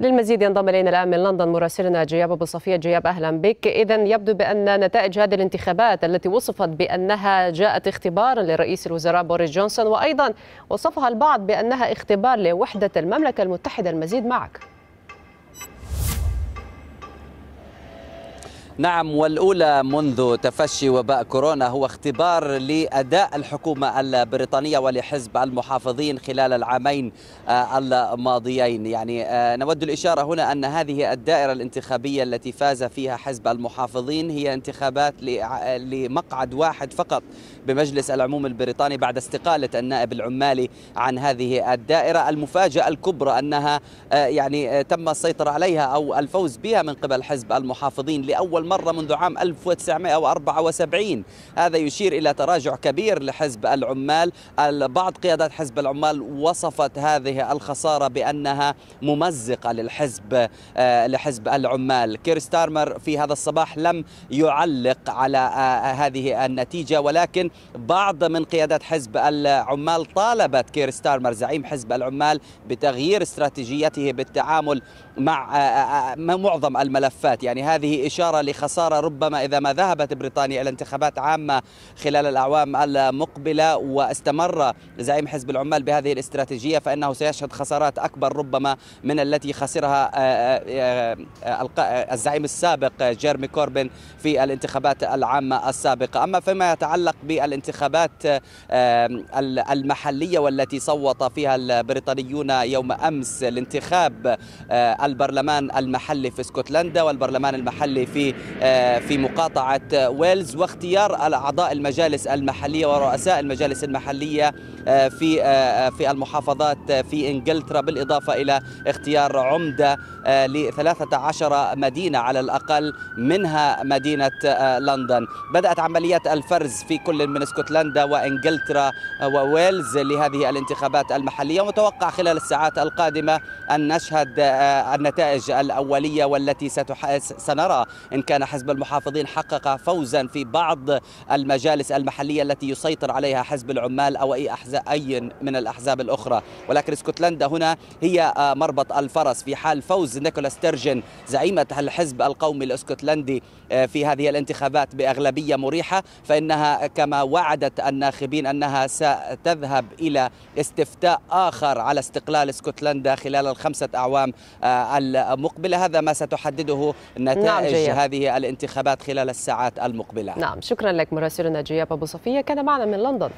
للمزيد ينضم الينا الان من لندن مراسلنا جياب ابو صفيه جياب اهلا بك اذا يبدو بان نتائج هذه الانتخابات التي وصفت بانها جاءت اختبارا لرئيس الوزراء بوريس جونسون وايضا وصفها البعض بانها اختبار لوحده المملكه المتحده المزيد معك نعم والأولى منذ تفشي وباء كورونا هو اختبار لأداء الحكومة البريطانية ولحزب المحافظين خلال العامين آه، الماضيين يعني آه، نود الإشارة هنا أن هذه الدائرة الانتخابية التي فاز فيها حزب المحافظين هي انتخابات آه، لمقعد واحد فقط بمجلس العموم البريطاني بعد استقالة النائب العمالي عن هذه الدائرة المفاجأة الكبرى أنها يعني تم السيطرة عليها أو الفوز بها من قبل حزب المحافظين لأول مرة منذ عام 1974 هذا يشير إلى تراجع كبير لحزب العمال بعض قيادات حزب العمال وصفت هذه الخسارة بأنها ممزقة للحزب آه، لحزب العمال كير ستارمر في هذا الصباح لم يعلق على آه، هذه النتيجة ولكن بعض من قيادات حزب العمال طالبت كير ستارمر زعيم حزب العمال بتغيير استراتيجيته بالتعامل مع آه، معظم الملفات يعني هذه إشارة خسارة ربما إذا ما ذهبت بريطانيا إلى انتخابات عامة خلال الأعوام المقبلة واستمر زعيم حزب العمال بهذه الاستراتيجية فإنه سيشهد خسارات أكبر ربما من التي خسرها آه، آه، آه، الزعيم السابق جيرمي كوربن في الانتخابات العامة السابقة أما فيما يتعلق بالانتخابات المحلية والتي صوت فيها البريطانيون يوم أمس لانتخاب البرلمان المحلي في اسكتلندا والبرلمان المحلي في آه، في مقاطعة ويلز واختيار الأعضاء المجالس المحلية ورؤساء المجالس المحلية آه، في آه، في المحافظات في إنجلترا بالإضافة إلى اختيار عمدة ل 13 مدينة على الأقل منها مدينة لندن بدأت عمليات الفرز في كل من اسكتلندا وإنجلترا وويلز لهذه الانتخابات المحلية متوقع خلال الساعات القادمة أن نشهد النتائج الأولية والتي سنرى إن كان كان حزب المحافظين حقق فوزا في بعض المجالس المحلية التي يسيطر عليها حزب العمال أو أي, أحزاب أي من الأحزاب الأخرى ولكن اسكتلندا هنا هي آه، مربط الفرس في حال فوز نيكولا ستيرجن زعيمة الحزب القومي الاسكتلندي آه، في هذه الانتخابات بأغلبية مريحة فإنها كما وعدت الناخبين أنها ستذهب إلى استفتاء آخر على استقلال اسكتلندا خلال الخمسة أعوام آه، المقبلة هذا ما ستحدده نعم، نتائج نعم هذه الانتخابات خلال الساعات المقبلة نعم شكرا لك مراسلنا جياب أبو صفية كان معنا من لندن